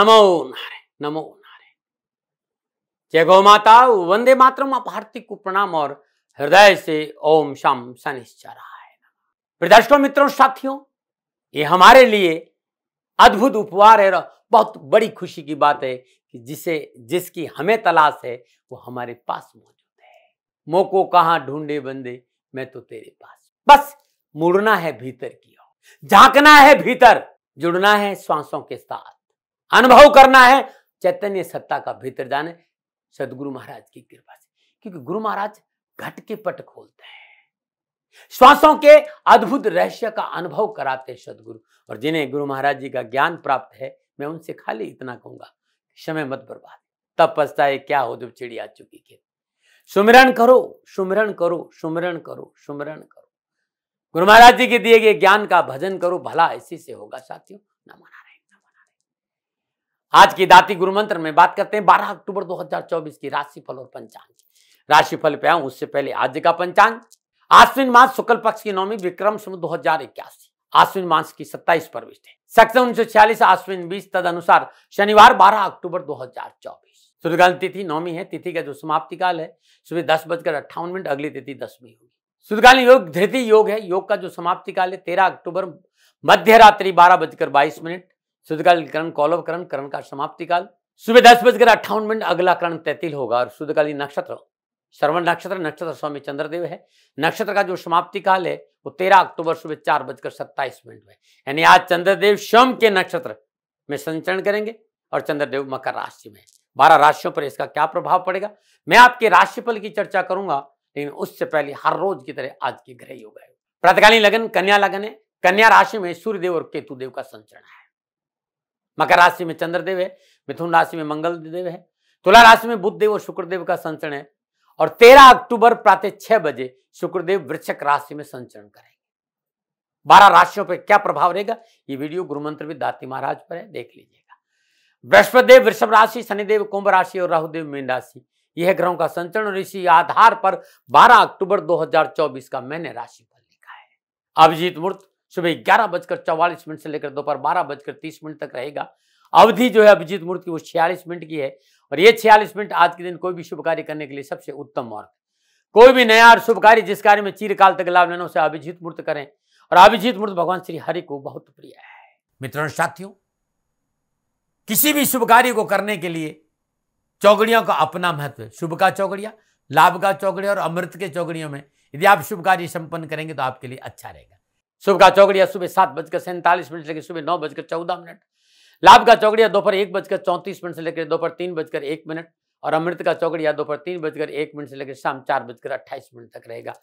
नमो नारे नमो नारे जय गौ माता वंदे मातरम आप हार्दिक को प्रणाम और हृदय से ओम शाम शनिश्चराय प्रदर्शकों मित्रों साथियों ये हमारे लिए अद्भुत उपहार है बहुत बड़ी खुशी की बात है कि जिसे जिसकी हमें तलाश है वो हमारे पास मौजूद है मोको कहा ढूंढे बंदे मैं तो तेरे पास बस मुड़ना है भीतर की ओर झांकना है भीतर जुड़ना है श्वासों के साथ अनुभव करना है चैतन्य सत्ता का भीतर जाने सदगुरु महाराज की कृपा से क्योंकि गुरु महाराज घट के पट खोलते हैं श्वासों के अद्भुत रहस्य का अनुभव कराते सदगुरु और जिन्हें गुरु महाराज जी का ज्ञान प्राप्त है मैं उनसे खाली इतना कहूंगा समय मत बर्बाद तब पछताए क्या हो जब चिड़ी आ चुकी खेत सुमिरण करो सुमिरण करो सुमिरण करो सुमिरण करो गुरु महाराज जी के दिए गए ज्ञान का भजन करो भला इसी से होगा साथियों मना रहे आज की दाती गुरु मंत्र में बात करते हैं 12 अक्टूबर 2024 की राशि फल और पंचांग राशि फल पे आऊं उससे पहले आज का पंचांग आश्विन मास शुक्ल पक्ष की नौमी विक्रम सम दो आश्विन मास की 27 प्रविष्ट है सक्षम उन्नीस आश्विन 20 तद अनुसार शनिवार 12 अक्टूबर 2024 सूर्यकाल तिथि नौमी है तिथि का जो समाप्ति काल है सुबह दस बजकर अट्ठावन मिनट अगली तिथि दसवीं होगी सूर्यकालीन योग धृति योग है योग का जो समाप्ति काल है तेरह अक्टूबर मध्य रात्रि बारह बजकर बाईस मिनट शुद्धकालीन करण कौलव करण करण का समाप्ति काल सुबह दस बजकर अट्ठावन मिनट अगला करण तैतील होगा और शुद्धकालीन नक्षत्र श्रवण नक्षत्र नक्षत्र स्वामी चंद्रदेव है नक्षत्र का जो समाप्ति काल है वो तेरह अक्टूबर सुबह चार बजकर सत्ताईस मिनट में यानी आज चंद्रदेव शम के नक्षत्र में संचरण करेंगे और चंद्रदेव मकर राशि में बारह राशियों पर इसका क्या प्रभाव पड़ेगा मैं आपके राशिफल की चर्चा करूंगा लेकिन उससे पहले हर रोज की तरह आज के ग्रह योग है प्रातकालीन लगन कन्या लगन है कन्या राशि में सूर्यदेव और केतुदेव का संचरण है मकर राशि में चंद्रदेव है मिथुन राशि में मंगल देव है तुला राशि में बुद्ध देव और शुक्रदेव का संचरण है और 13 अक्टूबर प्रातः छह बजे शुक्रदेव वृक्षक राशि में संचरण करेंगे बारह राशियों पर क्या प्रभाव रहेगा ये वीडियो गुरु मंत्र भी दाती महाराज पर है देख लीजिएगा बृहस्पतिदेव वृषभ राशि शनिदेव कुंभ राशि और राहुदेव मीन राशि यह ग्रहों का संचरण और इसी आधार पर 12 अक्टूबर 2024 का मैंने राशि पर लिखा है अभिजीत मूर्त सुबह ग्यारह बजकर चौवालीस मिनट से लेकर दोपहर बारह बजकर तीस मिनट तक रहेगा अवधि जो है अभिजीत मुहूर्त की वो छियालीस मिनट की है और ये छियालीस मिनट आज के दिन कोई भी शुभ कार्य करने के लिए सबसे उत्तम और कोई भी नया और शुभ कार्य जिस कार्य में चीरकाल तक लाभ लेना उसे अभिजीत मुहूर्त करें और अभिजीत मुहूर्त भगवान श्री हरि को बहुत प्रिय है मित्रों साथियों किसी भी शुभ कार्य को करने के लिए चौगड़ियों का अपना महत्व है शुभ का चौगड़िया लाभ का चौगड़िया और अमृत के चौगड़ियों में यदि आप शुभ कार्य संपन्न करेंगे तो आपके लिए अच्छा रहेगा शुभ का चौकड़िया सुबह सात बजकर सैंतालीस मिनट से लेकर सुबह नौ बजकर चौदह मिनट लाभ का चौकड़िया दोपहर एक बजकर चौंतीस मिनट से लेकर दोपहर तीन बजकर एक मिनट और अमृत का चौकड़िया दोपहर तीन बजकर एक मिनट से लेकर शाम चार बजकर अट्ठाईस मिनट तक रहेगा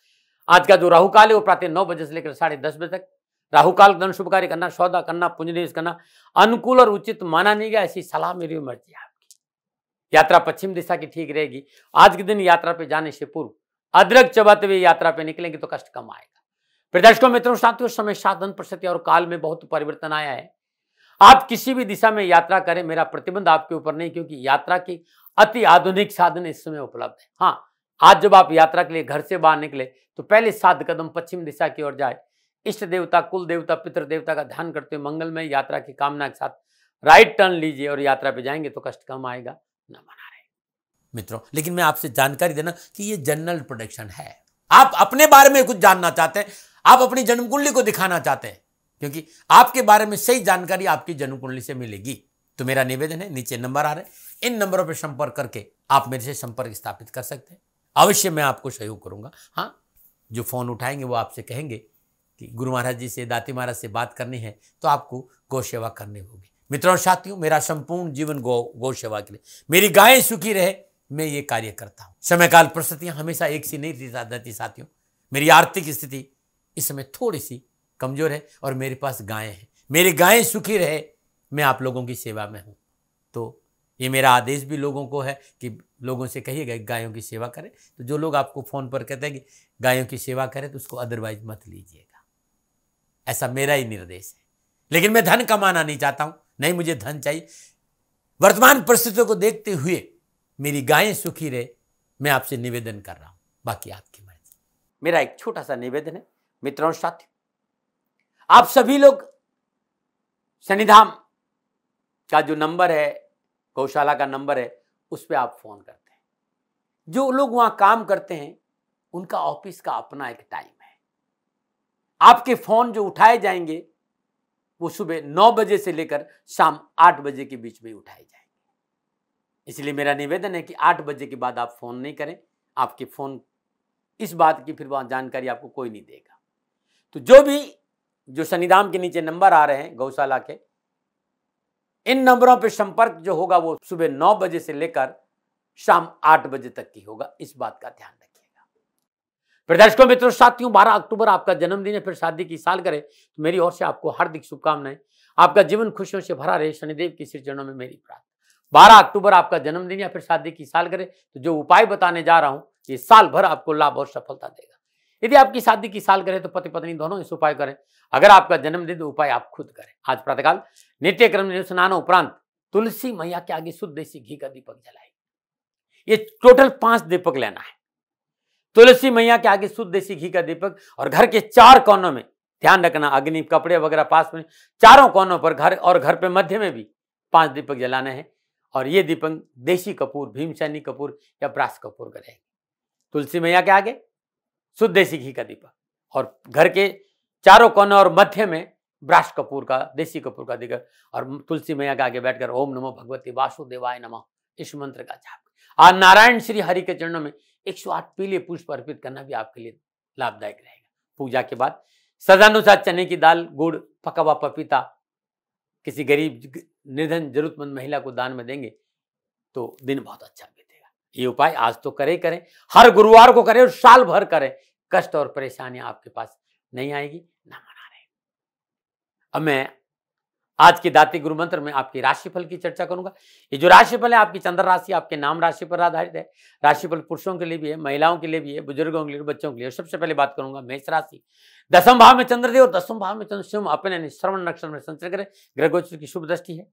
आज का जो राहु काल है वो प्रातः नौ बजे से लेकर साढ़े दस बजे तक राहु काल धन शुभ कार्य करना सौदा करना पुंजनिवेश करना अनुकूल और उचित माना नहीं गया ऐसी सलाह मेरी मर्जी है आपकी यात्रा पश्चिम दिशा की ठीक रहेगी आज के दिन यात्रा पे जाने से पूर्व अदरक चबाते हुए यात्रा पे निकलेंगे तो कष्ट कम आएगा प्रदर्शकों मित्रों साथियों समय साधन परिस्थिति और काल में बहुत परिवर्तन आया है आप किसी भी दिशा में यात्रा करें मेरा प्रतिबंध आपके ऊपर नहीं क्योंकि यात्रा की अति आधुनिक साधन इस समय उपलब्ध है हाँ आज जब आप यात्रा के लिए घर से बाहर निकले तो पहले सात कदम पश्चिम दिशा की ओर जाए इष्ट देवता कुल देवता पितृ देवता का ध्यान करते हुए मंगलमय यात्रा की कामना के साथ राइट टर्न लीजिए और यात्रा पे जाएंगे तो कष्ट कम आएगा ना मना रहे मित्रों लेकिन मैं आपसे जानकारी देना कि ये जनरल प्रोडक्शन है आप अपने बारे में कुछ जानना चाहते हैं आप अपनी जन्म कुंडली को दिखाना चाहते हैं क्योंकि आपके बारे में सही जानकारी आपकी जन्म कुंडली से मिलेगी तो मेरा निवेदन है नीचे नंबर आ रहे इन नंबरों पर संपर्क करके आप मेरे से संपर्क स्थापित कर सकते हैं अवश्य मैं आपको सहयोग करूंगा हाँ जो फ़ोन उठाएंगे वो आपसे कहेंगे कि गुरु महाराज जी से दाती महाराज से बात करनी है तो आपको गौ सेवा करनी होगी मित्रों और साथियों मेरा संपूर्ण जीवन गौ गौ सेवा के लिए मेरी गायें सुखी रहे मैं ये कार्य करता हूँ समयकाल प्रस्तुतियाँ हमेशा एक सी नहीं रहती साथियों मेरी आर्थिक स्थिति इस समय थोड़ी सी कमज़ोर है और मेरे पास गायें हैं मेरी गायें सुखी रहे मैं आप लोगों की सेवा में हूँ तो ये मेरा आदेश भी लोगों को है कि लोगों से कहिएगा गायों की सेवा करें तो जो लोग आपको फ़ोन पर कहते हैं कि गायों की सेवा करें तो उसको अदरवाइज मत लीजिएगा ऐसा मेरा ही निर्देश है लेकिन मैं धन कमाना नहीं चाहता हूँ नहीं मुझे धन चाहिए वर्तमान परिस्थितियों को देखते हुए मेरी गायें सुखी रहे मैं आपसे निवेदन कर रहा हूँ बाकी आपकी मर्जी मेरा एक छोटा सा निवेदन है मित्रों साथियों आप सभी लोग शनिधाम का जो नंबर है गौशाला का नंबर है उस पर आप फोन करते हैं जो लोग वहां काम करते हैं उनका ऑफिस का अपना एक टाइम है आपके फोन जो उठाए जाएंगे वो सुबह नौ बजे से लेकर शाम आठ बजे के बीच में उठाए जाएंगे इसलिए मेरा निवेदन है कि आठ बजे के बाद आप फोन नहीं करें आपके फोन इस बात की फिर वहां जानकारी आपको कोई नहीं देगा तो जो भी जो शनिधाम के नीचे नंबर आ रहे हैं गौशाला के इन नंबरों पर संपर्क जो होगा वो सुबह नौ बजे से लेकर शाम आठ बजे तक की होगा इस बात का ध्यान रखिएगा फिर दर्शकों मित्रों साथियों बारह अक्टूबर आपका जन्मदिन है फिर शादी की साल करें तो मेरी ओर से आपको हार्दिक शुभकामनाएं आपका जीवन खुशियों से भरा रहे शनिदेव के सिर चरणों में मेरी प्रार्थना बारह अक्टूबर आपका जन्मदिन या फिर शादी की साल करे तो जो उपाय बताने जा रहा हूं ये साल भर आपको लाभ और सफलता देगा यदि आपकी शादी की साल करें तो पति पत्नी दोनों इस उपाय करें अगर आपका जन्मदिन उपाय आप खुद करें आज प्रातःकाल नित्य क्रम स्नान उपरांत तुलसी मैया के आगे शुद्ध देसी घी का दीपक जलाए ये टोटल पांच दीपक लेना है तुलसी मैया के आगे शुद्ध देसी घी का दीपक और घर के चार कोनों में ध्यान रखना अग्नि कपड़े वगैरह पास में चारों कोनों पर घर और घर पे मध्य में भी पांच दीपक जलाने हैं और ये दीपक देसी कपूर भीमसैनी कपूर या ब्रास कपूर करेंगे तुलसी मैया के आगे शुद्ध देसी घी का दीपक और घर के चारों कोने और मध्य में ब्राश कपूर का देसी कपूर का दीपक और तुलसी मैया के आगे बैठकर ओम नमो भगवती वासुदेवाय नमः इस मंत्र का जाप आज नारायण श्री हरि के चरणों में एक सौ आठ पीले पुष्प अर्पित करना भी आपके लिए लाभदायक रहेगा पूजा के बाद सदानुसार चने की दाल गुड़ पकवा पपीता किसी गरीब निर्धन जरूरतमंद महिला को दान में देंगे तो दिन बहुत अच्छा बीतेगा ये उपाय आज तो करें करें हर गुरुवार को करें और साल भर करें कष्ट और परेशानियां आपके पास नहीं आएगी ना मना रहे अब मैं आज के दाते गुरु मंत्र में आपकी राशिफल की चर्चा करूंगा ये जो राशिफल है आपकी चंद्र राशि आपके नाम राशि पर आधारित है राशिफल पुरुषों के लिए भी है महिलाओं के लिए भी है बुजुर्गों के लिए बच्चों के लिए सबसे पहले बात करूंगा मेष राशि दसम भाव में चंद्रदेव और दसम भाव में चंद्र सिंह अपने श्रवण नक्षत्र में संचय करें ग्रह गोचर की शुभ दृष्टि है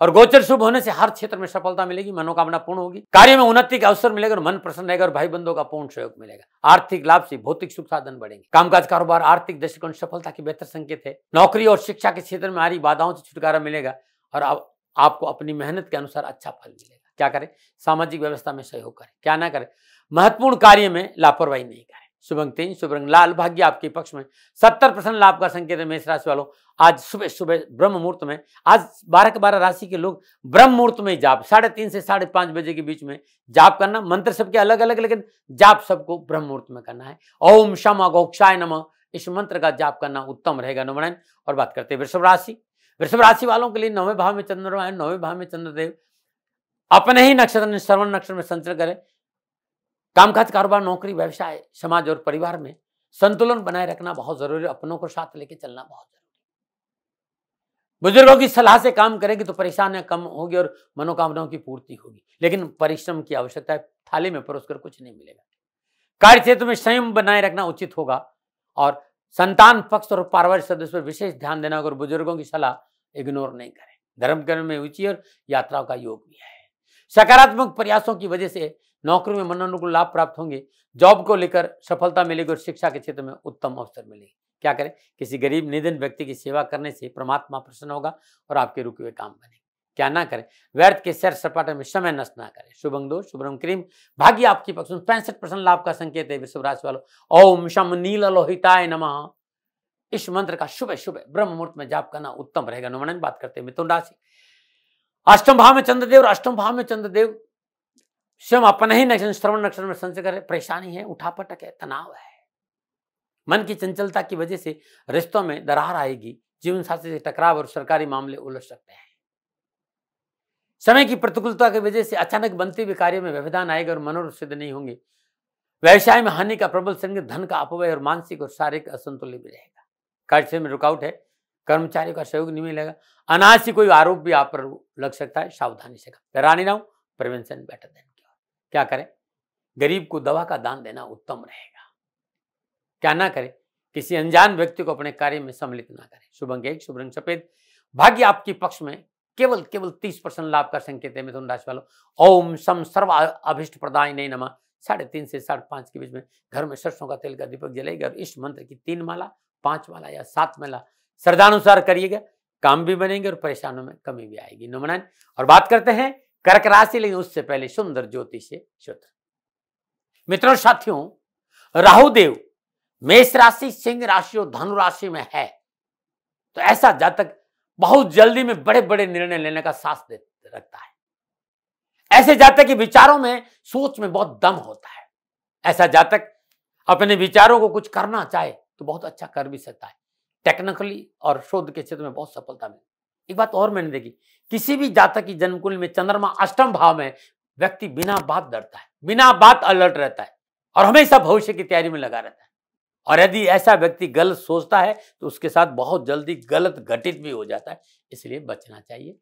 और गोचर शुभ होने से हर क्षेत्र में सफलता मिलेगी मनोकामना पूर्ण होगी कार्य में उन्नति का अवसर मिलेगा और मन प्रसन्न रहेगा और भाई बंधुओं का पूर्ण सहयोग मिलेगा आर्थिक लाभ से भौतिक सुख साधन बढ़ेंगे कामकाज कारोबार आर्थिक दृष्टिकोण सफलता के बेहतर संकेत है नौकरी और शिक्षा के क्षेत्र में आ बाधाओं से छुटकारा मिलेगा और आप, आपको अपनी मेहनत के अनुसार अच्छा फल मिलेगा क्या करें सामाजिक व्यवस्था में सहयोग करें क्या ना करें महत्वपूर्ण कार्य में लापरवाही नहीं करें शुभंग शुभ रंग लाल भाग्य आपके पक्ष में सत्तर परसेंट लाभ का संकेत है मेष राशि वालों आज सुबह सुबह ब्रह्म मुहूर्त में आज बारह के बारह राशि के लोग ब्रह्म मुहूर्त में जाप साढ़े तीन से साढ़े पांच बजे के बीच में जाप करना मंत्र सबके अलग अलग लेकिन जाप सबको ब्रह्म मुहूर्त में करना है ओम शम गोक्षाय नम इस मंत्र का जाप करना उत्तम रहेगा नमनायन और बात करते हैं वृषभ राशि वृषभ राशि वालों के लिए नवे भाव में चंद्रमा है नवे भाव में चंद्रदेव अपने ही नक्षत्र श्रवण नक्षत्र में संचर करें कामकाज कारोबार नौकरी व्यवसाय समाज और परिवार में संतुलन बनाए रखना बहुत जरूरी अपनों को साथ लेके चलना बहुत जरूरी बुजुर्गों की सलाह से काम करेंगे तो परेशानियां कम होगी और मनोकामनाओं की पूर्ति होगी लेकिन परिश्रम की आवश्यकता है थाली में परोस कर कुछ नहीं मिलेगा कार्य क्षेत्र में संयम बनाए रखना उचित होगा और संतान पक्ष और पारिवारिक सदस्य पर विशेष ध्यान देना होगा और बुजुर्गों की सलाह इग्नोर नहीं करें धर्म कर्म में रुचि और यात्राओं का योग भी है सकारात्मक प्रयासों की वजह से नौकरी में मनोनुकूल लाभ प्राप्त होंगे जॉब को लेकर सफलता मिलेगी और शिक्षा के क्षेत्र में उत्तम अवसर मिलेगी क्या करें किसी गरीब निधन व्यक्ति की सेवा करने से परमात्मा प्रसन्न होगा और आपके रुके हुए काम बने क्या ना करें व्यर्थ के सैर सपाटे में समय नष्ट ना करें शुभंग दो शुभ्रम क्रीम भाग्य आपकी पक्ष में पैंसठ परसेंट लाभ का संकेत है विश्व राशि वालों ओम शम नील लोहिताय नम इस मंत्र का शुभ शुभ ब्रह्म मुहूर्त में जाप करना उत्तम रहेगा नमन बात करते हैं मिथुन राशि अष्टम भाव में चंद्रदेव और अष्टम भाव में चंद्रदेव स्वयं अपने ही नक्षण श्रवण नक्षण में संचय है परेशानी है उठापटक है तनाव है मन की चंचलता की वजह से रिश्तों में दरार आएगी जीवन साथी से टकराव और सरकारी मामले उलझ सकते हैं समय की प्रतिकूलता की वजह से अचानक बनते हुए कार्य में व्यवधान आएगा और मनोर सिद्ध नहीं होंगे व्यवसाय में हानि का प्रबल संग धन का अपव्यय और मानसिक और शारीरिक असंतुलन भी रहेगा कार्य में रुकावट है कर्मचारियों का सहयोग नहीं मिलेगा अनाज से कोई आरोप भी आप पर लग सकता है सावधानी से रानी राम प्रिवेंशन बेटर देना क्या करें गरीब को दवा का दान देना उत्तम रहेगा क्या ना करें किसी अनजान व्यक्ति को अपने कार्य में सम्मिलित ना करें शुभ अंक एक शुभ रंग सफेद भाग्य आपके पक्ष में केवल केवल तीस परसेंट लाभ का संकेत है मिथुन राशि वालों ओम सम सर्व अभिष्ट प्रदाय नहीं नमा साढ़े तीन से साढ़े पांच के बीच में घर में सरसों का तेल का दीपक जलाएगा और इस मंत्र की तीन माला पांच माला या सात माला श्रद्धानुसार करिएगा काम भी बनेंगे और परेशानों में कमी भी आएगी नमनायन और बात करते हैं कर्क राशि लेकिन उससे पहले सुंदर ज्योतिष क्षेत्र मित्रों साथियों राहुदेव मेष राशि सिंह राशि और धनु राशि में है तो ऐसा जातक बहुत जल्दी में बड़े बड़े निर्णय लेने का दे रखता है ऐसे जातक के विचारों में सोच में बहुत दम होता है ऐसा जातक अपने विचारों को कुछ करना चाहे तो बहुत अच्छा कर भी सकता है टेक्निकली और शोध के क्षेत्र में बहुत सफलता मिलती है एक बात और मैंने देखी किसी भी जातक की जन्मकुल में चंद्रमा अष्टम भाव में व्यक्ति बिना बात डरता है बिना बात अलर्ट रहता है और हमेशा भविष्य की तैयारी में लगा रहता है और यदि ऐसा व्यक्ति गलत सोचता है तो उसके साथ बहुत जल्दी गलत घटित भी हो जाता है इसलिए बचना चाहिए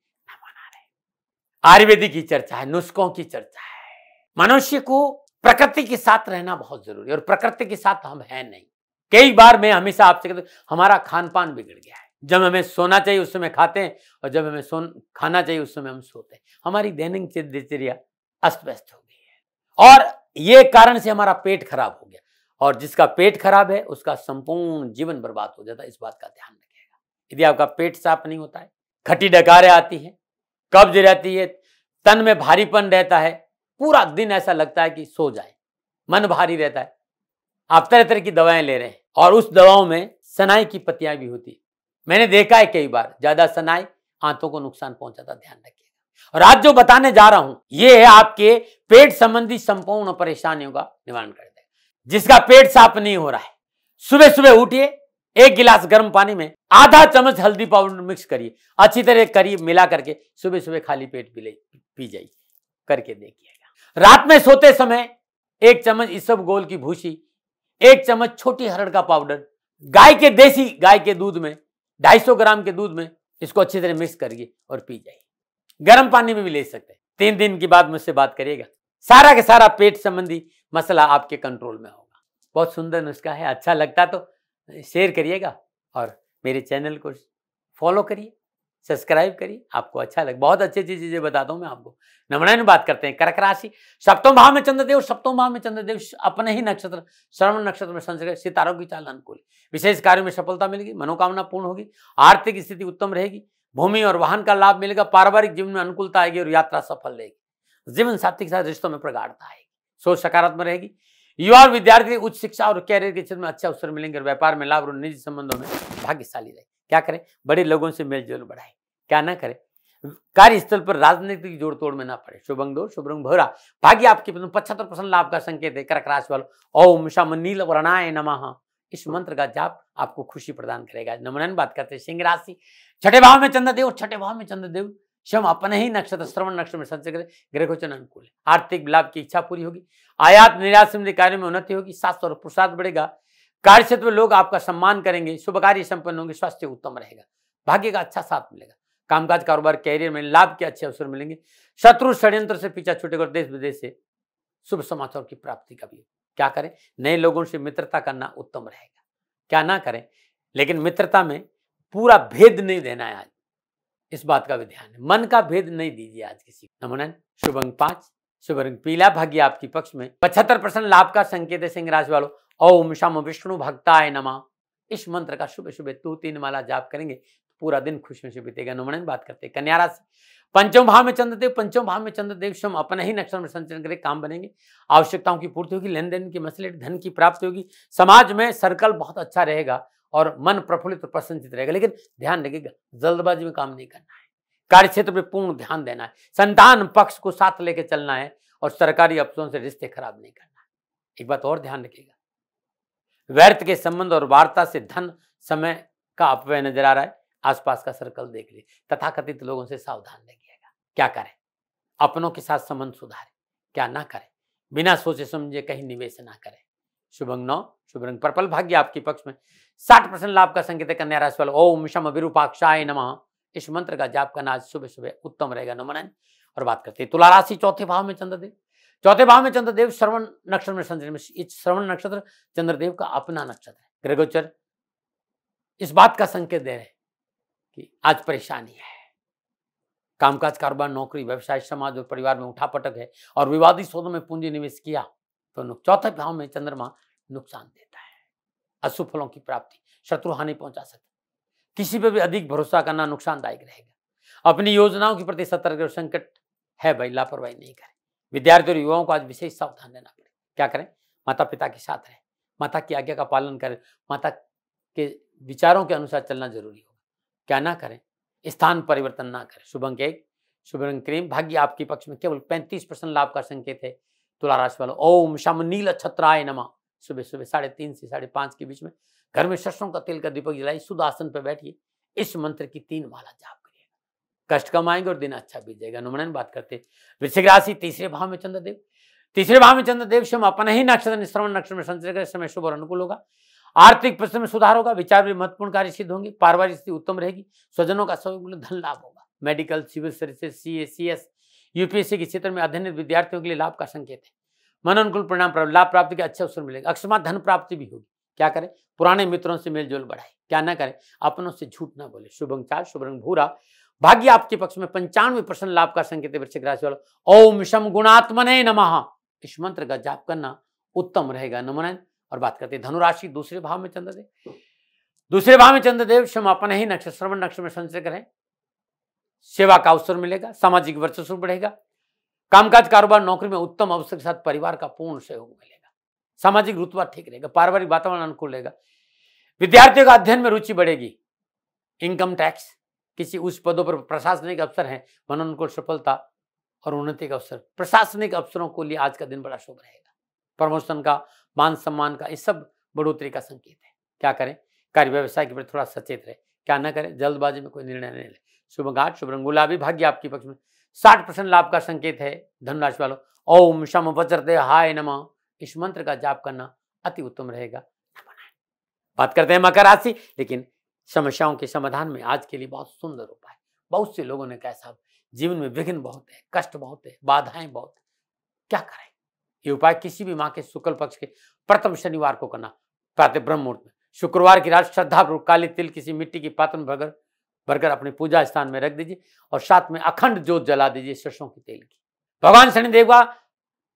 आयुर्वेदिक की चर्चा है नुस्खों की चर्चा है मनुष्य को प्रकृति के साथ रहना बहुत जरूरी है और प्रकृति के साथ हम है नहीं कई बार मैं हमेशा आपसे कहता हमारा खान पान बिगड़ गया है जब हमें सोना चाहिए उस समय खाते हैं और जब हमें सोन खाना चाहिए उस समय हम सोते हैं हमारी दैनिक दिनचर्या अस्त व्यस्त हो गई है और ये कारण से हमारा पेट खराब हो गया और जिसका पेट खराब है उसका संपूर्ण जीवन बर्बाद हो जाता है इस बात का ध्यान रखिएगा यदि आपका पेट साफ नहीं होता है खटी डकारें आती हैं कब्ज रहती है तन में भारीपन रहता है पूरा दिन ऐसा लगता है कि सो जाए मन भारी रहता है आप तरह तरह की दवाएं ले रहे हैं और उस दवाओं में सनाई की पत्तियां भी होती मैंने देखा है कई बार ज्यादा सनाई आंतों को नुकसान पहुंचाता ध्यान रखिएगा और आज जो बताने जा रहा हूं ये है आपके पेट संबंधी संपूर्ण परेशानियों का निवारण कर देगा जिसका पेट साफ नहीं हो रहा है सुबह सुबह उठिए एक गिलास गर्म पानी में आधा चम्मच हल्दी पाउडर मिक्स करिए अच्छी तरह करिए मिला करके सुबह सुबह खाली पेट पी पी जाइए करके देखिएगा रात में सोते समय एक चम्मच इसब गोल की भूसी एक चम्मच छोटी हरड़ का पाउडर गाय के देसी गाय के दूध में सौ ग्राम के दूध में इसको अच्छी तरह मिक्स करिए और पी जाइए गर्म पानी में भी ले सकते हैं तीन दिन के बाद मुझसे बात करिएगा सारा के सारा पेट संबंधी मसला आपके कंट्रोल में होगा बहुत सुंदर नुस्खा है अच्छा लगता तो शेयर करिएगा और मेरे चैनल को फॉलो करिए सब्सक्राइब करिए आपको अच्छा लगे बहुत अच्छी अच्छी चीज़ें बताता हूँ मैं आपको नमन बात करते हैं कर्क राशि सप्तम भाव में चंद्रदेव सप्तम भाव में चंद्रदेव अपने ही नक्षत्र श्रवण नक्षत्र में संस्कृत सितारों की चाल अनुकूल विशेष कार्य में सफलता मिलेगी मनोकामना पूर्ण होगी आर्थिक स्थिति उत्तम रहेगी भूमि और वाहन का लाभ मिलेगा पारिवारिक जीवन में अनुकूलता आएगी और यात्रा सफल रहेगी जीवन साथी के साथ रिश्तों में प्रगाढ़ता आएगी सोच सकारात्मक रहेगी युवा और विद्यार्थी उच्च शिक्षा और कैरियर के क्षेत्र में अच्छे अवसर मिलेंगे व्यापार में लाभ और निजी संबंधों में भाग्यशाली रहेगी क्या करें बड़े लोगों से मेलजोल बढ़ाए क्या ना करें कार्यस्थल पर राजनीतिक जोड़ तोड़ में ना पड़े शुभंग दो शुभरंग भोरा भाग्य आपके पचहत्तर परसेंट लाभ का संकेत है कर्क राशि वालों ओम शाम नील वर्णाय नमः इस मंत्र का जाप आपको खुशी प्रदान करेगा नमन बात करते हैं सिंह राशि छठे भाव में चंद्रदेव छठे भाव में चंद्रदेव स्वयं अपने ही नक्षत्र श्रवण नक्षत्र में संचय करें ग्रह गोचन अनुकूल आर्थिक लाभ की इच्छा पूरी होगी आयात निर्यात संबंधी कार्यों में उन्नति होगी सात और प्रसाद बढ़ेगा कार्य क्षेत्र में लोग आपका सम्मान करेंगे शुभ कार्य संपन्न होंगे स्वास्थ्य उत्तम रहेगा भाग्य का अच्छा साथ मिलेगा कामकाज कारोबार कैरियर में लाभ के अच्छे अवसर मिलेंगे शत्रु षड्यंत्र से पीछा छूटेगा और देश विदेश से शुभ समाचार की प्राप्ति का भी क्या करें नए लोगों से मित्रता करना उत्तम रहेगा क्या ना करें लेकिन मित्रता में पूरा भेद नहीं देना है आज इस बात का भी ध्यान है मन का भेद नहीं दीजिए आज किसी नमन शुभ अंग पांच शुभ रंग पीला भाग्य आपकी पक्ष में पचहत्तर परसेंट लाभ का संकेत है सिंह राशि वालों ओम शम विष्णु भक्ताय नमा इस मंत्र का सुबह सुबह दो तीन माला जाप करेंगे तो पूरा दिन खुशियों से बीतेगा नुमणन बात करते हैं कन्या राशि पंचम भाव में चंद्रदेव पंचम भाव में चंद्रदेव स्वयं अपने ही नक्षत्र में संचरण करें काम बनेंगे आवश्यकताओं की पूर्ति होगी लेन देन की मसले धन की प्राप्ति होगी समाज में सर्कल बहुत अच्छा रहेगा और मन प्रफुल्लित और प्रसन्नचित रहेगा लेकिन ध्यान रखेगा जल्दबाजी में काम नहीं करना है कार्य क्षेत्र पर पूर्ण ध्यान देना है संतान पक्ष को साथ लेकर चलना है और सरकारी अफसरों से रिश्ते खराब नहीं करना है एक बात और ध्यान रखिएगा व्यर्थ के संबंध और वार्ता से धन समय का अपव्यय नजर आ रहा है आसपास का सर्कल देख लिए तथाकथित लोगों से सावधान रहिएगा क्या करें अपनों के साथ संबंध सुधारें क्या ना करें बिना सोचे समझे कहीं निवेश ना करें शुभ अंग नौ शुभ रंग पर्पल भाग्य आपके पक्ष में साठ परसेंट लाभ का संकेत है कन्या राशि वाले ओम शम विरूपाक्षाय नम इस मंत्र का जाप करना आज सुबह सुबह उत्तम रहेगा नमन और बात करते हैं तुला राशि चौथे भाव में चंद्रदेव चौथे भाव में चंद्रदेव श्रवण नक्षत्र में संचरण श्रवण नक्षत्र चंद्रदेव का अपना नक्षत्र है ग्रहगोचर इस बात का संकेत दे रहे कि आज परेशानी है कामकाज कारोबार नौकरी व्यवसाय समाज और परिवार में उठा पटक है और विवादित सौदों में पूंजी निवेश किया तो चौथे भाव में चंद्रमा नुकसान देता है अशुभ फलों की प्राप्ति शत्रु हानि पहुंचा सकता किसी पर भी अधिक भरोसा करना नुकसानदायक रहेगा अपनी योजनाओं के प्रति सतर्क संकट है भाई लापरवाही नहीं करें विद्यार्थी और युवाओं को आज विशेष सावधान रहना पड़े क्या करें माता पिता के साथ रहें माता की आज्ञा का पालन करें माता के विचारों के अनुसार चलना जरूरी होगा क्या ना करें स्थान परिवर्तन ना करें शुभ अंक एक शुभ रंग क्रीम भाग्य आपके पक्ष में केवल पैंतीस परसेंट लाभ का संकेत है तुला राशि वालों ओम शम नील छत्राय नमा सुबह सुबह साढ़े तीन से साढ़े पाँच के बीच में घर में सरसों का तेल का दीपक जलाई शुद्ध आसन पर बैठिए इस मंत्र की तीन माला जाप कष्ट कमाएंगे और दिन अच्छा बीत जाएगा नुमन बात करते वृश्चिक राशि तीसरे भाव में चंद्रदेव तीसरे भाव में चंद्रदेव स्वयं अपना ही नक्षत्र निश्रवण नक्षत्र में संचय समय शुभ और अनुकूल होगा आर्थिक प्रश्न में सुधार होगा विचार भी महत्वपूर्ण कार्य सिद्ध होंगे पारिवारिक स्थिति उत्तम रहेगी स्वजनों का सब धन लाभ होगा medical civil services C A C S UPSC के क्षेत्र में अध्ययन विद्यार्थियों के लिए लाभ का संकेत है मन अनुकूल परिणाम लाभ प्राप्ति के अच्छे अवसर मिलेगा अक्षमा धन प्राप्ति भी होगी क्या करें पुराने मित्रों से मेलजोल बढ़ाए क्या ना करें अपनों से झूठ ना बोले शुभ चार शुभ रंग भूरा भाग्य आपके पक्ष में पंचानवे परसेंट लाभ का संकेत है राशि वालों ओम शम गुणात्मने नमः इस मंत्र का जाप करना उत्तम रहेगा नमन और बात करते हैं धनुराशि दूसरे भाव में चंद्रदेव दूसरे भाव में चंद्रदेव शम अपने ही नक्षत्र श्रवण नक्षत्र में संचय करें सेवा का अवसर मिलेगा सामाजिक वर्चस्व बढ़ेगा कामकाज कारोबार नौकरी में उत्तम अवसर के साथ परिवार का पूर्ण सहयोग मिलेगा सामाजिक रुतबा ठीक रहेगा पारिवारिक वातावरण अनुकूल रहेगा विद्यार्थियों का अध्ययन में रुचि बढ़ेगी इनकम टैक्स किसी उच्च पदों पर प्रशासनिक अवसर है वरना उनको सफलता और उन्नति का अवसर प्रशासनिक अवसरों को लिए आज का दिन बड़ा शुभ रहेगा प्रमोशन का मान सम्मान का ये सब बढ़ोतरी का संकेत है क्या करें कार्य व्यवसाय के प्रति थोड़ा सचेत रहे क्या ना करें जल्दबाजी में कोई निर्णय नहीं ले शुभ घाट शुभ रंगुला भी भाग्य आपके पक्ष में साठ परसेंट लाभ का संकेत है धनराशि वालों ओम शम बचरते हाय नम इस मंत्र का जाप करना अति उत्तम रहेगा बात करते हैं मकर राशि लेकिन समस्याओं के समाधान में आज के लिए बहुत सुंदर उपाय बहुत से लोगों ने कहा साहब जीवन में विघ्न बहुत है कष्ट बहुत है बाधाएं बहुत है क्या करें ये उपाय किसी भी माँ के शुक्ल पक्ष के प्रथम शनिवार को करना प्रातः ब्रह्म मुहूर्त में शुक्रवार की रात श्रद्धा पूर्व काले तिल किसी मिट्टी की पात्र भरकर भरकर अपने पूजा स्थान में रख दीजिए और साथ में अखंड जोत जला दीजिए सरसों के तेल की भगवान शनिदेव का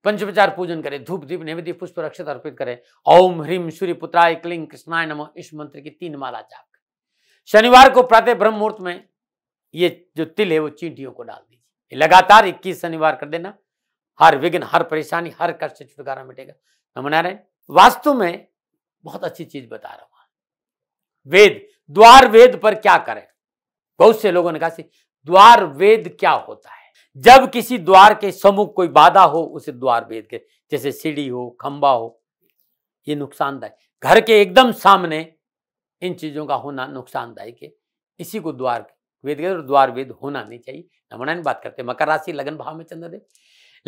पंचोपचार पूजन करें धूप दीप नैवेद्य पुष्प रक्षित अर्पित करें ओम ह्रीम सूर्य पुत्राय क्लिंग कृष्णाय नमो इस मंत्र की तीन माला जाप शनिवार को प्रातः ब्रह्म मुहूर्त में ये जो तिल है वो चींटियों को डाल दीजिए लगातार इक्कीस शनिवार कर देना हर विघ्न हर परेशानी हर कष्ट से छुटकारा मिटेगा रहे वास्तु में बहुत अच्छी चीज बता रहा हूं वेद द्वार वेद पर क्या करें बहुत से लोगों ने कहा द्वार वेद क्या होता है जब किसी द्वार के सम्मुख कोई बाधा हो उसे द्वार वेद के जैसे सीढ़ी हो खंबा हो ये नुकसानदायक घर के एकदम सामने इन चीज़ों का होना नुकसानदायक है इसी को द्वार वेद कहते और द्वार वेद होना नहीं चाहिए नमणायन बात करते मकर राशि लगन भाव में चंद्रदेव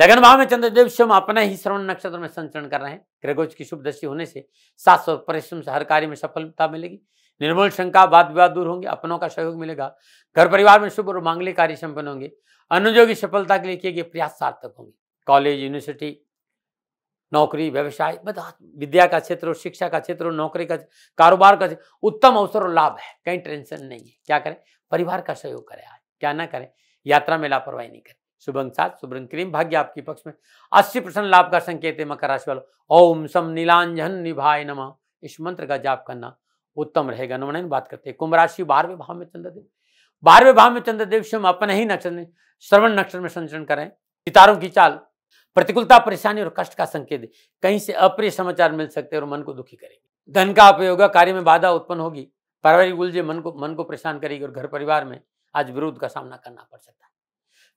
लगन भाव में चंद्रदेव स्वयं अपने ही श्रवण नक्षत्र में संचरण कर रहे हैं ग्रहोज की शुभ दृष्टि होने से सात सौ परिश्रम से हर कार्य में सफलता मिलेगी निर्मूल शंका वाद विवाद दूर होंगे अपनों का सहयोग मिलेगा घर परिवार में शुभ और मांगलिक कार्य संपन्न होंगे अनुजोगी सफलता के लिए किए गए प्रयास सार्थक होंगे कॉलेज यूनिवर्सिटी नौकरी व्यवसाय विद्या का क्षेत्र हो शिक्षा का क्षेत्र हो नौकरी का कारोबार का उत्तम अवसर और लाभ है कहीं टेंशन नहीं है क्या करें परिवार का सहयोग करें आज क्या ना करें यात्रा में लापरवाही नहीं करें शुभंग सात शुभ्रंग क्रीम भाग्य आपके पक्ष में अस्सी परसेंट लाभ का संकेत है मकर राशि वालों ओम सम नीलांजन निभाय नम इस मंत्र का जाप करना उत्तम रहेगा नमन बात करते हैं कुंभ राशि बारहवें भाव में चंद्रदेव बारहवें भाव में चंद्रदेव स्वयं अपने ही नक्षत्र श्रवण नक्षत्र में संचरण करें सितारों की चाल प्रतिकूलता परेशानी और कष्ट का संकेत कहीं से अप्रिय समाचार मिल सकते हैं और मन को दुखी करेंगे धन का अपयोग कार्य में बाधा उत्पन्न होगी पारिवारिक उलझे मन को मन को परेशान करेगी और घर परिवार में आज विरोध का सामना करना पड़ सकता है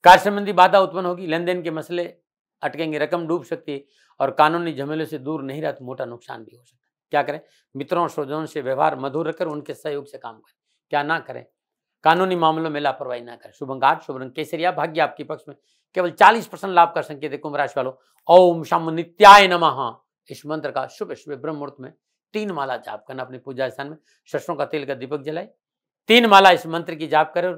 कार्य संबंधी बाधा उत्पन्न होगी लेन देन के मसले अटकेंगे रकम डूब सकती है और कानूनी झमेले से दूर नहीं रहते तो मोटा नुकसान भी हो सकता है क्या करें मित्रों और स्वजनों से व्यवहार मधुर रखकर उनके सहयोग से काम करें क्या ना करें कानूनी मामलों में लापरवाही ना करें शुभ आठ शुभ रंग केसरिया भाग्य आपके पक्ष में केवल 40 परसेंट लाभ कर सकेंगे कुंभ राशि वालों ओम शम नित्याय नमः इस मंत्र का शुभ शुभ ब्रह्म मुहूर्त में तीन माला जाप करना अपने पूजा स्थान में सरसों का तेल का दीपक जलाए तीन माला इस मंत्र की जाप करें और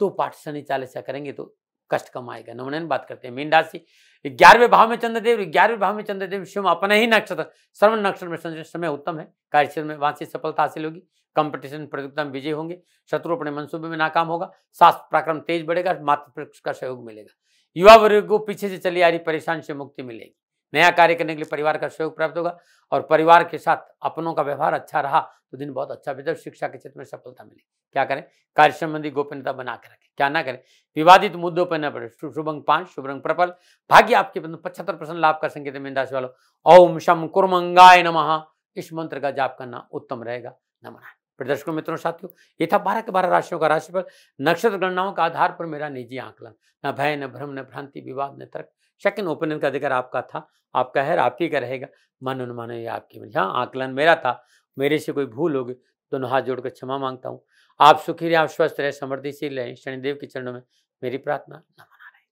दो पाठ शनि चालीसा करेंगे तो कष्ट कम आएगा नमनयन बात करते हैं मीन राशि ग्यारहवें भाव में चंद्रदेव ग्यारहवें भाव में चंद्रदेव शिव अपने ही नक्षत्र श्रवण नक्षत्र में समय उत्तम है कार्यक्षेत्र में वहां से सफलता हासिल होगी कंपटीशन प्रतियोगिता में विजय होंगे शत्रु अपने मनसूबे में नाकाम होगा शास्त्र पराक्रम तेज बढ़ेगा मातृ का सहयोग मिलेगा युवा वर्ग को पीछे से चली आ रही परेशानी से मुक्ति मिलेगी नया कार्य करने के लिए परिवार का सहयोग प्राप्त होगा और परिवार के साथ अपनों का व्यवहार अच्छा रहा तो दिन बहुत अच्छा बीते शिक्षा के क्षेत्र में सफलता मिलेगी क्या करें कार्य संबंधी गोपनीयता बना कर रखें क्या ना करें विवादित मुद्दों पर न पड़े शुभ पांच शुभ रंग भाग्य आपके पचहत्तर परसेंट लाभ का संकेत मीन राशि वालों ओम शम कुरमंगाय नम इस मंत्र का जाप करना उत्तम रहेगा नमना प्रदर्शकों मित्रों साथियों ये था बारह के बारह राशियों का राशिफल नक्षत्र गणनाओं का आधार पर मेरा निजी आंकलन न भय न भ्रम न भ्रांति विवाद न तर्क शक ओपिनियन का अधिकार आपका था आपका है आपकी का रहेगा मन अनुमान ये आपकी हाँ आंकलन मेरा था मेरे से कोई भूल होगी दोनों हाथ जोड़कर क्षमा मांगता हूँ आप सुखी रहें आप स्वस्थ रहें समृद्धिशील रहे शनिदेव के चरणों में मेरी प्रार्थना न मना रहे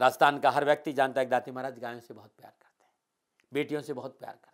राजस्थान का हर व्यक्ति जानता है दाती महाराज गायों से बहुत प्यार करते हैं बेटियों से बहुत प्यार करते हैं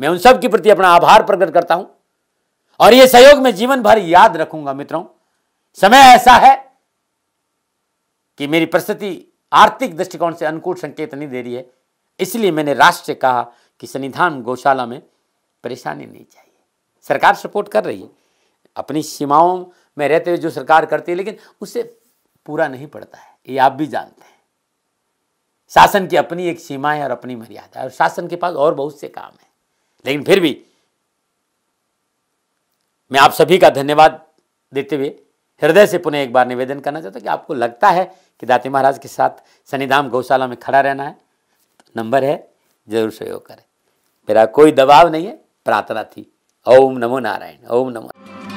मैं उन सब के प्रति अपना आभार प्रकट करता हूं और यह सहयोग मैं जीवन भर याद रखूंगा मित्रों समय ऐसा है कि मेरी परिस्थिति आर्थिक दृष्टिकोण से अनुकूल संकेत नहीं दे रही है इसलिए मैंने राष्ट्र से कहा कि सनिधान गौशाला में परेशानी नहीं चाहिए सरकार सपोर्ट कर रही है अपनी सीमाओं में रहते हुए जो सरकार करती है लेकिन उसे पूरा नहीं पड़ता है ये आप भी जानते हैं शासन की अपनी एक सीमा है और अपनी मर्यादा है और शासन के पास और बहुत से काम है लेकिन फिर भी मैं आप सभी का धन्यवाद देते हुए हृदय से पुनः एक बार निवेदन करना चाहता हूँ कि आपको लगता है कि दाते महाराज के साथ सनिधाम गौशाला में खड़ा रहना है तो नंबर है जरूर सहयोग करें मेरा कोई दबाव नहीं है प्रार्थना थी ओम नमो नारायण ओम नमो